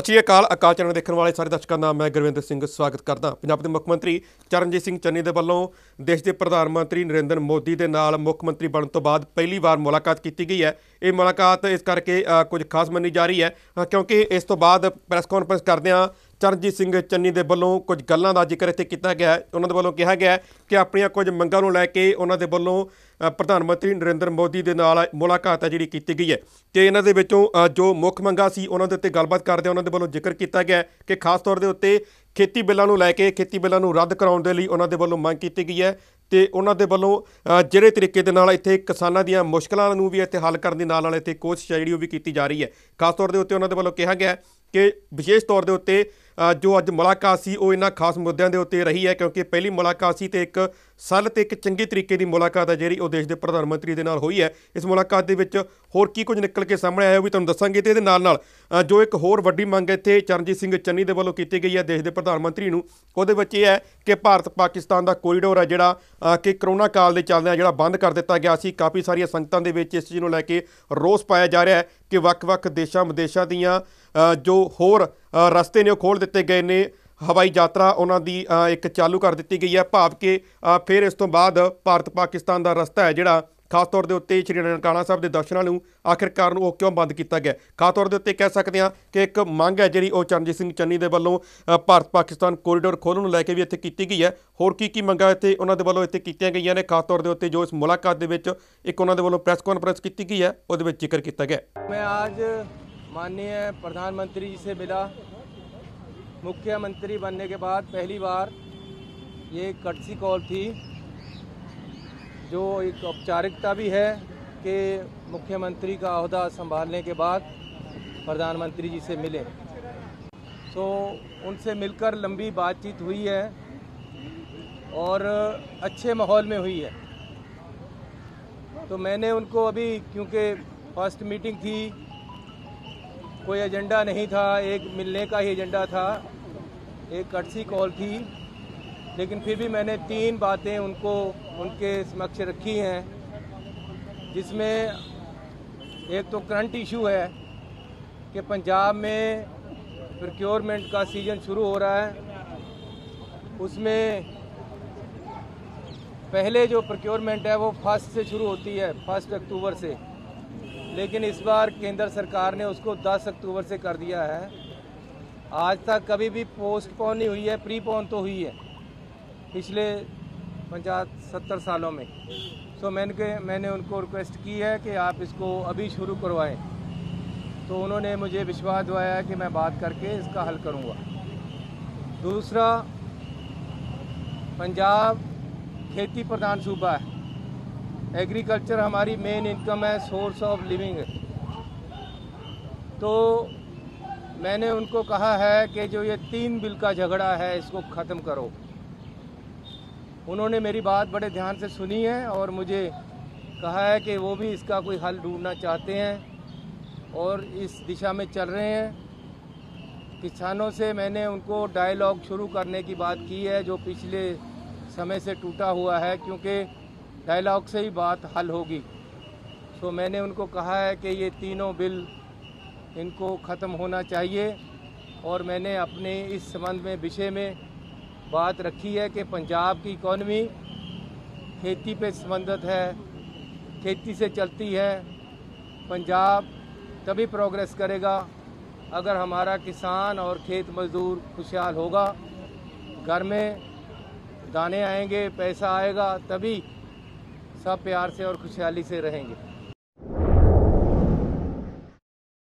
ਸਤਿ ਇਹ ਅਕਾਲ ਅਕਾਲ ਚੈਨਲ ਦੇਖਣ ਵਾਲੇ ਸਾਰੇ ਦਰਸ਼ਕਾਂ ਦਾ ਮੈਂ ਗੁਰਵਿੰਦਰ ਸਿੰਘ ਸਵਾਗਤ ਕਰਦਾ ਪੰਜਾਬ ਦੇ ਮੁੱਖ ਮੰਤਰੀ ਚਰਨਜੀਤ ਸਿੰਘ ਚੰਨੀ ਦੇ ਵੱਲੋਂ ਦੇਸ਼ ਦੇ ਪ੍ਰਧਾਨ ਮੰਤਰੀ ਨਰਿੰਦਰ ਮੋਦੀ ਦੇ ਨਾਲ ਮੁੱਖ ਮੰਤਰੀ ਬਣਨ ਤੋਂ ਬਾਅਦ ਪਹਿਲੀ ਵਾਰ ਮੁਲਾਕਾਤ ਕੀਤੀ ਗਈ ਹੈ ਇਹ ਮੁਲਾਕਾਤ ਇਸ ਕਰਕੇ ਕੁਝ ਖਾਸ ਮੰਨੀ ਜਾ ਰਹੀ ਹੈ ਕਿਉਂਕਿ ਇਸ ਤੋਂ ਬਾਅਦ ਪ੍ਰੈਸ ਕਾਨਫਰੰਸ ਕਰਦਿਆਂ ਚਰਨਜੀਤ ਸਿੰਘ ਚੰਨੀ ਦੇ ਵੱਲੋਂ ਕੁਝ ਗੱਲਾਂ ਦਾ ਜ਼ਿਕਰ ਇੱਥੇ ਕੀਤਾ ਗਿਆ ਹੈ ਉਹਨਾਂ ਦੇ ਵੱਲੋਂ ਕਿਹਾ ਗਿਆ ਕਿ ਆਪਣੀਆਂ ਕੁਝ ਮੰਗਾਂ ਨੂੰ ਲੈ ਕੇ ਉਹਨਾਂ ਦੇ ਵੱਲੋਂ ਪ੍ਰਧਾਨ ਮੰਤਰੀ ਨਰਿੰਦਰ ਮੋਦੀ ਦੇ ਨਾਲ ਮੁਲਾਕਾਤ ਹੈ ਜਿਹੜੀ ਕੀਤੀ ਗਈ ਹੈ ਤੇ ਇਹਨਾਂ ਦੇ ਵਿੱਚੋਂ ਜੋ ਮੁੱਖ ਮੰਗਾਂ ਸੀ ਉਹਨਾਂ ਦੇ ਉੱਤੇ ਗੱਲਬਾਤ ਕਰਦੇ ਉਹਨਾਂ ਦੇ ਵੱਲੋਂ ਜ਼ਿਕਰ ਕੀਤਾ ਗਿਆ ਕਿ ਖਾਸ ਤੌਰ ਦੇ ਉੱਤੇ ਖੇਤੀ ਬਿੱਲਾਂ ਨੂੰ ਲੈ ਕੇ ਖੇਤੀ ਬਿੱਲਾਂ ਨੂੰ ਰੱਦ ਕਰਾਉਣ ਦੇ ਲਈ ਉਹਨਾਂ ਦੇ ਵੱਲੋਂ ਮੰਗ ਕੀਤੀ ਗਈ ਹੈ ਤੇ ਉਹਨਾਂ ਦੇ ਵੱਲੋਂ ਜਿਹੜੇ ਤਰੀਕੇ ਦੇ ਨਾਲ ਇੱਥੇ ਕਿਸਾਨਾਂ ਦੀਆਂ ਮੁਸ਼ਕਲਾਂ ਨੂੰ ਵੀ ਇੱਥੇ ਹੱਲ ਕਰਨ ਦੇ ਨਾਲ ਨਾਲ ਇੱਥੇ ਕੋਸ਼ਿਸ਼ ਜਿਹੜੀ ਉਹ ਵੀ ਕੀਤੀ ਜਾ ਰਹੀ ਹੈ ਖਾਸ ਤੌਰ ਦੇ ਉੱਤੇ ਉਹਨਾਂ ਦੇ ਵੱਲੋਂ ਕਿਹਾ ਗਿਆ ਕਿ ਵਿਸ਼ੇਸ਼ ਤੌਰ ਦੇ ਉੱਤੇ ਜੋ ਅੱਜ ਮੁਲਾਕਾਤ ਸੀ ਉਹ ਇਹਨਾਂ ਖਾਸ ਮੁੱਦਿਆਂ ਦੇ ਉੱਤੇ ਰਹੀ ਹੈ ਕਿਉਂਕਿ ਪਹਿਲੀ ਮੁਲਾਕਾਤ ਸੀ ਤੇ ਇੱਕ ਸੱਲ ਤੇ ਇੱਕ ਚੰਗੇ ਤਰੀਕੇ ਦੀ ਮੁਲਾਕਾਤ ਹੈ ਜਿਹੜੀ ਉਹ ਦੇਸ਼ ਦੇ ਪ੍ਰਧਾਨ ਮੰਤਰੀ ਦੇ ਨਾਲ ਹੋਈ ਹੈ ਇਸ ਮੁਲਾਕਾਤ ਦੇ ਵਿੱਚ ਹੋਰ ਕੀ ਕੁਝ ਨਿਕਲ ਕੇ ਸਾਹਮਣੇ ਆਇਆ ਉਹ ਵੀ ਤੁਹਾਨੂੰ ਦੱਸਾਂਗੇ ਤੇ ਇਹਦੇ ਨਾਲ ਨਾਲ ਜੋ ਇੱਕ ਹੋਰ ਵੱਡੀ ਮੰਗ ਇੱਥੇ ਚਰਨਜੀਤ ਸਿੰਘ ਚੰਨੀ ਦੇ ਵੱਲੋਂ ਕੀਤੀ ਗਈ ਹੈ ਦੇਸ਼ ਦੇ ਪ੍ਰਧਾਨ ਮੰਤਰੀ ਨੂੰ ਉਹਦੇ ਵਿੱਚ ਇਹ ਹੈ ਕਿ ਭਾਰਤ ਪਾਕਿਸਤਾਨ ਦਾ ਕੋਰੀਡੋਰ ਹੈ ਜਿਹੜਾ ਕਿ ਕਰੋਨਾ ਕਾਲ ਦੇ ਚੱਲਦਿਆਂ ਜਿਹੜਾ ਬੰਦ ਕਰ ਦਿੱਤਾ ਗਿਆ ਸੀ ਕਾਫੀ ਸਾਰੀਆਂ ਸੰਗਤਾਂ ਦੇ ਵਿੱਚ ਇਸ ਚੀਜ਼ ਨੂੰ ਲੈ ਕੇ ਰੋਸ ਪਾਇਆ ਜਾ ਰਿਹਾ ਹੈ ਕਿ ਵੱਖ-ਵੱਖ ਦੇਸ਼ਾਂ ਵਿਦੇਸ਼ਾਂ ਦੀਆਂ ਜੋ ਹੋਰ ਰਸਤੇ ਨੇ ਉਹ ਖੋਲ ਦਿੱਤੇ ਗਏ ਨੇ ਹਵਾਈ ਯਾਤਰਾ ਉਹਨਾਂ ਦੀ ਇੱਕ ਚਾਲੂ ਕਰ ਦਿੱਤੀ ਗਈ ਹੈ ਭਾਵ ਕਿ ਫਿਰ ਇਸ ਤੋਂ ਬਾਅਦ ਭਾਰਤ ਪਾਕਿਸਤਾਨ ਦਾ ਰਸਤਾ ਹੈ ਜਿਹੜਾ ਖਾਸ ਤੌਰ ਦੇ ਉੱਤੇ ਸ਼੍ਰੀ ਨਨਕਾਣਾ ਸਾਹਿਬ ਦੇ ਦਰਸ਼ਨਾਂ ਨੂੰ ਆਖਿਰਕਾਰ ਨੂੰ ਉਹ ਕਿਉਂ ਬੰਦ ਕੀਤਾ ਗਿਆ ਖਾਸ ਤੌਰ ਦੇ ਉੱਤੇ ਕਹਿ ਸਕਦੇ ਹਾਂ ਕਿ ਇੱਕ ਮੰਗ ਹੈ ਜਿਹੜੀ ਉਹ ਚਰਨਜੀਤ ਸਿੰਘ ਚੰਨੀ ਦੇ ਵੱਲੋਂ ਭਾਰਤ ਪਾਕਿਸਤਾਨ ਕੋਰੀਡੋਰ ਖੋਲਣ ਨੂੰ ਲੈ ਕੇ ਵੀ ਇੱਥੇ ਕੀਤੀ ਗਈ ਹੈ ਹੋਰ ਕੀ ਕੀ ਮੰਗਾਂ ਇੱਥੇ ਉਹਨਾਂ ਦੇ ਵੱਲੋਂ ਇੱਥੇ ਕੀਤੀਆਂ ਗਈਆਂ ਨੇ ਖਾਸ ਤੌਰ ਦੇ ਉੱਤੇ ਜੋ ਇਸ ਮੁਲਾਕਾਤ ਦੇ ਵਿੱਚ ਇੱਕ ਉਹਨਾਂ ਦੇ ਵੱਲੋਂ ਪ੍ਰੈਸ ਕਾਨਫਰੰਸ ਕੀਤੀ ਗਈ ਹੈ ਉਹਦੇ ਵਿੱਚ ਜ਼ਿਕਰ ਕੀਤਾ ਗਿਆ ਮੈਂ ਅੱਜ ਪ੍ਰਧਾਨ ਮੰਤਰੀ ਜੀ ਸੇ मिला मुख्यमंत्री बनने के बाद पहली बार ये कटसी कॉल थी जो एक औपचारिकता भी है कि मुख्यमंत्री का अहदा संभालने के बाद प्रधानमंत्री जी से मिले तो उनसे मिलकर लंबी बातचीत हुई है और अच्छे माहौल में हुई है तो मैंने उनको अभी क्योंकि फर्स्ट मीटिंग थी कोई एजेंडा नहीं था एक मिलने का ही एजेंडा था एक कटसी कॉल थी लेकिन फिर भी मैंने तीन बातें उनको उनके समक्ष रखी हैं जिसमें एक तो करंट इशू है कि पंजाब में प्रक्योरमेंट का सीज़न शुरू हो रहा है उसमें पहले जो प्रक्योरमेंट है वो फर्स्ट से शुरू होती है फर्स्ट अक्टूबर से लेकिन इस बार केंद्र सरकार ने उसको 10 अक्टूबर से कर दिया है आज तक कभी भी पोस्टपोन नहीं हुई है प्री तो हुई है पिछले पचास सत्तर सालों में तो मैंने के, मैंने उनको रिक्वेस्ट की है कि आप इसको अभी शुरू करवाएं तो उन्होंने मुझे विश्वास दिलाया कि मैं बात करके इसका हल करूंगा दूसरा पंजाब खेती प्रधान सूबा है एग्रीकल्चर हमारी मेन इनकम है सोर्स ऑफ लिविंग है तो मैंने उनको कहा है कि जो ये तीन बिल का झगड़ा है इसको ख़त्म करो उन्होंने मेरी बात बड़े ध्यान से सुनी है और मुझे कहा है कि वो भी इसका कोई हल ढूंढना चाहते हैं और इस दिशा में चल रहे हैं किसानों से मैंने उनको डायलॉग शुरू करने की बात की है जो पिछले समय से टूटा हुआ है क्योंकि डायलॉग से ही बात हल होगी तो मैंने उनको कहा है कि ये तीनों बिल इनको ख़त्म होना चाहिए और मैंने अपने इस संबंध में विषय में बात रखी है कि पंजाब की इकॉनमी खेती पे संबंधित है खेती से चलती है पंजाब तभी प्रोग्रेस करेगा अगर हमारा किसान और खेत मजदूर खुशहाल होगा घर में दाने आएंगे पैसा आएगा तभी सब प्यार से और खुशहाली से रहेंगे